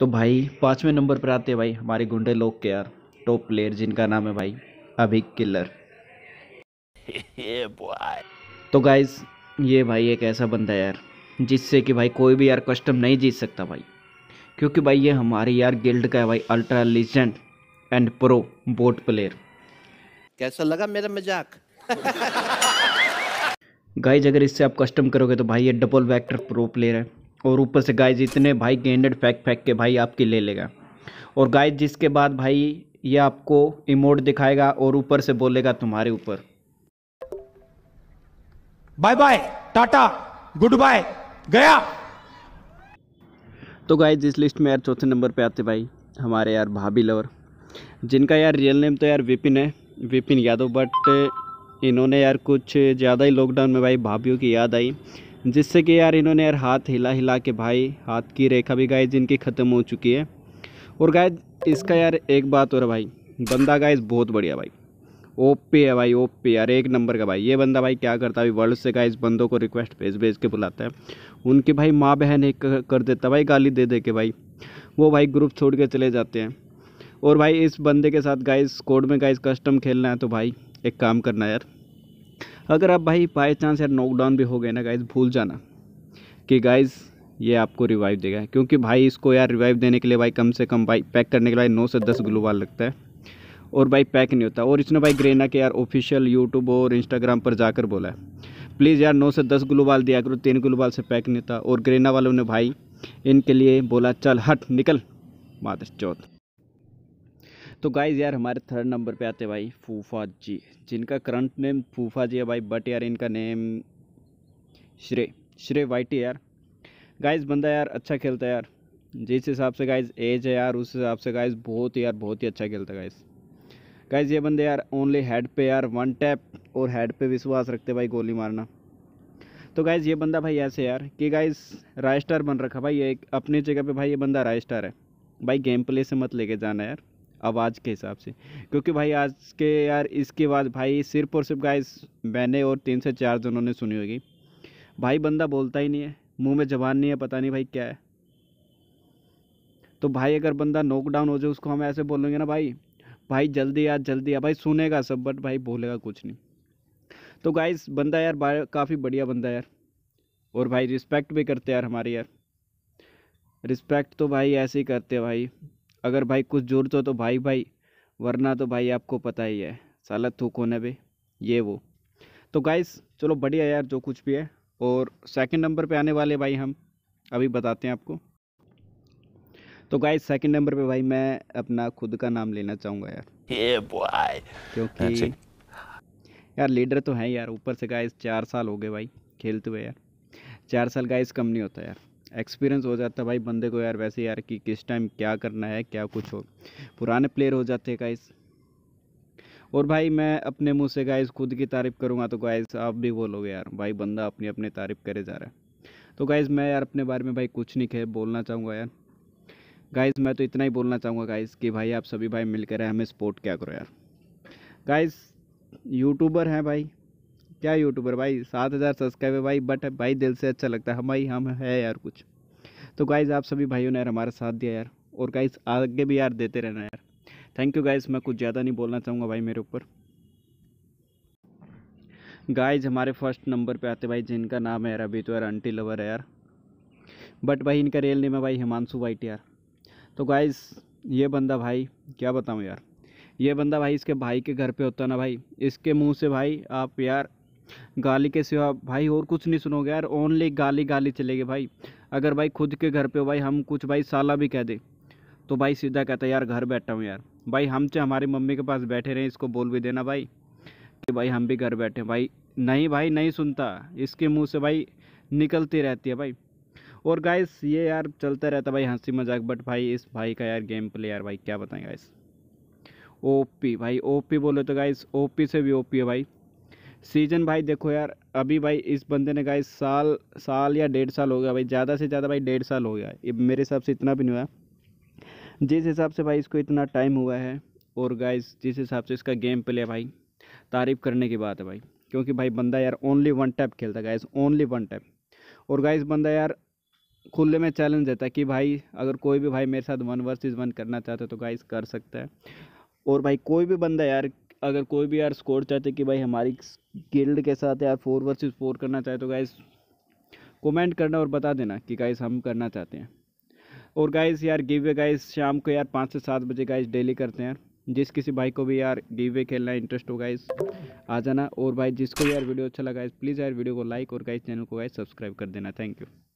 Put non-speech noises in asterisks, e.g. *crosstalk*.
तो भाई पाँचवें नंबर पर आते हैं भाई हमारे गुंडे लोग के यार टॉप प्लेयर जिनका नाम है भाई अभिक किलर *laughs* तो गाइज ये भाई एक ऐसा बंदा है यार जिससे कि भाई कोई भी यार कस्टम नहीं जीत सकता भाई क्योंकि भाई ये हमारे यार गिल्ड का है भाई ultra legend and pro bot player कैसा लगा मेरा मजाक गाइज *laughs* अगर इससे आप कस्टम करोगे तो भाई ये डबल वैक्टर प्रो प्लेयर है और ऊपर से गाय इतने भाई गेंडेड फेंक फेंक के भाई आपकी ले लेगा और गाय जिसके बाद भाई ये आपको इमोट दिखाएगा और ऊपर से बोलेगा तुम्हारे ऊपर bye bye tata goodbye गया तो गाय जिस लिस्ट में यार चौथे नंबर पे आते भाई हमारे यार भाभी लवर जिनका यार रियल नेम तो यार विपिन है विपिन यादव बट इन्होंने यार कुछ ज़्यादा ही लॉकडाउन में भाई भाभीियों की याद आई जिससे कि यार इन्होंने यार हाथ हिला हिला के भाई हाथ की रेखा भी गाइज इनकी ख़त्म हो चुकी है और गाइज इसका यार एक बात और भाई बंदा गाइज बहुत बढ़िया भाई ओपी है भाई ओपी यार एक नंबर का भाई ये बंदा भाई क्या करता है वर्ल्ड से गाइस बंदों को रिक्वेस्ट भेज भेज के बुलाता है उनकी भाई माँ बहन एक कर देता भाई गाली दे दे के भाई वो भाई ग्रुप छोड़ के चले जाते हैं और भाई इस बंदे के साथ गाइस कोड में गाइस कस्टम खेलना है तो भाई एक काम करना यार अगर आप भाई बाई चांस यार नॉकडाउन भी हो गए ना गाइज़ भूल जाना कि गाइज़ ये आपको रिवाइव देगा क्योंकि भाई इसको यार रिवाइव देने के लिए भाई कम से कम भाई पैक करने के लिए नौ से दस ग्लोबाल लगता है और भाई पैक नहीं होता और इसने भाई ग्रेना के यार ऑफिशियल यूट्यूब और इंस्टाग्राम पर जाकर बोला है प्लीज़ यार नौ से दस ग्लोबाल दिया करो तीन ग्लूबाल से पैक नहीं होता और ग्रेना वालों ने भाई इनके लिए बोला चल हट निकल माद चौथ तो गाइज़ यार हमारे थर्ड नंबर पे आते भाई फूफा जी जिनका करंट नेम फूफा जी है भाई बट यार इनका नेम श्रे श्रे वाइटी यार गाइज बंदा यार अच्छा खेलता है यार जिस हिसाब से गाइज एज है यार उस हिसाब से गाइज बहुत यार बहुत ही अच्छा खेलता है गाइज गाइज ये बंदे यार ओनली हेड पे यार वन टैप और हेड पे विश्वास रखते भाई गोली मारना तो गाइज ये बंदा भाई ऐसे यार कि गाइज राय स्टार बन रखा भाई एक अपनी जगह पे भाई ये बंदा राय है भाई गेम प्ले से मत लेके जाना यार आवाज़ के हिसाब से क्योंकि भाई आज के यार इसकी आवाज़ भाई सिर्फ और सिर्फ गाइस मैंने और तीन से चार जनों ने सुनी होगी भाई बंदा बोलता ही नहीं है मुंह में जबान नहीं है पता नहीं भाई क्या है तो भाई अगर बंदा नोकडाउन हो जाए उसको हम ऐसे बोलेंगे ना भाई भाई जल्दी आ जल्दी आ भाई सुनेगा सब बट भाई बोलेगा कुछ नहीं तो गाइस बंदा यार काफ़ी बढ़िया बंदा यार और भाई रिस्पेक्ट भी करते यार हमारे यार रिस्पेक्ट तो भाई ऐसे ही करते भाई अगर भाई कुछ जरूरत हो तो भाई भाई वरना तो भाई आपको पता ही है साला थूक होने पे ये वो तो गाइस चलो बढ़िया यार जो कुछ भी है और सेकंड नंबर पे आने वाले भाई हम अभी बताते हैं आपको तो गाइस सेकंड नंबर पे भाई मैं अपना खुद का नाम लेना चाहूँगा यार hey क्योंकि यार लीडर तो है यार ऊपर से गाइस चार साल हो गए भाई खेलते हुए यार चार साल गाइस कम नहीं होता यार एक्सपीरियंस हो जाता भाई बंदे को यार वैसे यार कि किस टाइम क्या करना है क्या कुछ हो पुराने प्लेयर हो जाते हैं गाइस और भाई मैं अपने मुंह से गाइस खुद की तारीफ़ करूँगा तो गाइस आप भी बोलोगे यार भाई बंदा अपनी अपनी तारीफ़ करे जा रहा है तो गाइस मैं यार अपने बारे में भाई कुछ नहीं कह बोलना चाहूँगा यार गाइस मैं तो इतना ही बोलना चाहूँगा गाइस कि भाई आप सभी भाई मिलकर हमें सपोर्ट क्या करो यार गाइस यूट्यूबर हैं भाई क्या यूट्यूबर भाई सात हज़ार सब्सक्राइबर भाई बट भाई दिल से अच्छा लगता है हम भाई हम है यार कुछ तो गाइज़ आप सभी भाइयों ने यार हमारा साथ दिया यार और गाइज़ आगे भी यार देते रहना यार थैंक यू गाइज़ मैं कुछ ज़्यादा नहीं बोलना चाहूँगा भाई मेरे ऊपर गाइज हमारे फर्स्ट नंबर पे आते भाई जिनका नाम है यार अभी तो यार अंटी लवर है यार बट भाई इनका रियल नेम है भाई हिमांशु वाइट यार तो गाइज ये बंदा भाई क्या बताऊँ यार ये बंदा भाई इसके भाई के घर पे होता ना भाई इसके मुंह से भाई आप यार गाली के सिवा भाई और कुछ नहीं सुनोगे यार ओनली गाली गाली चलेगी भाई अगर भाई खुद के घर पे भाई हम कुछ भाई साला भी कह दे तो भाई सीधा कहता है यार घर बैठा हूँ यार भाई हम चाहे हमारी मम्मी के पास बैठे रहें इसको बोल भी देना भाई कि भाई हम भी घर बैठे भाई नहीं भाई नहीं सुनता इसके मुँह से भाई निकलती रहती है भाई और गाइस ये यार चलता रहता भाई हंसी मजाक बट भाई इस भाई का यार गेम प्ले यार भाई क्या बताएं गाइस ओपी भाई ओपी बोले तो गाइस ओपी से भी ओपी है भाई सीजन भाई देखो यार अभी भाई इस बंदे ने गाइस साल साल या डेढ़ साल हो गया भाई ज़्यादा से ज़्यादा भाई डेढ़ साल हो गया ये मेरे हिसाब से इतना भी नहीं हुआ जिस हिसाब से भाई इसको इतना टाइम हुआ है और गाइस जिस हिसाब से इसका गेम प्ले भाई तारीफ़ करने की बात है भाई क्योंकि भाई बंदा यार ओनली वन टैप खेलता है गाइस ओनली वन टैप और गाइस बंदा यार खुले में चैलेंज देता है कि भाई अगर कोई भी भाई मेरे साथ वन वर्सेस वन करना चाहता है तो गाइस कर सकता है और भाई कोई भी बंदा यार अगर कोई भी यार स्कोर चाहते कि भाई हमारी गिल्ड के साथ यार फोर वर्सेस फोर करना चाहे तो गाइस कमेंट करना और बता देना कि गाइस हम करना चाहते हैं और गाइस यार गिव वे गाइस शाम को यार पाँच से सात बजे गाइस डेली करते हैं जिस किसी भाई को भी यार गिव वे खेलना इंटरेस्ट हो गाइस आ जाना और भाई जिसको यार वीडियो अच्छा लगा प्लीज़ यार वीडियो को लाइक और गाइस चैनल को गाइस सब्सक्राइब कर देना थैंक यू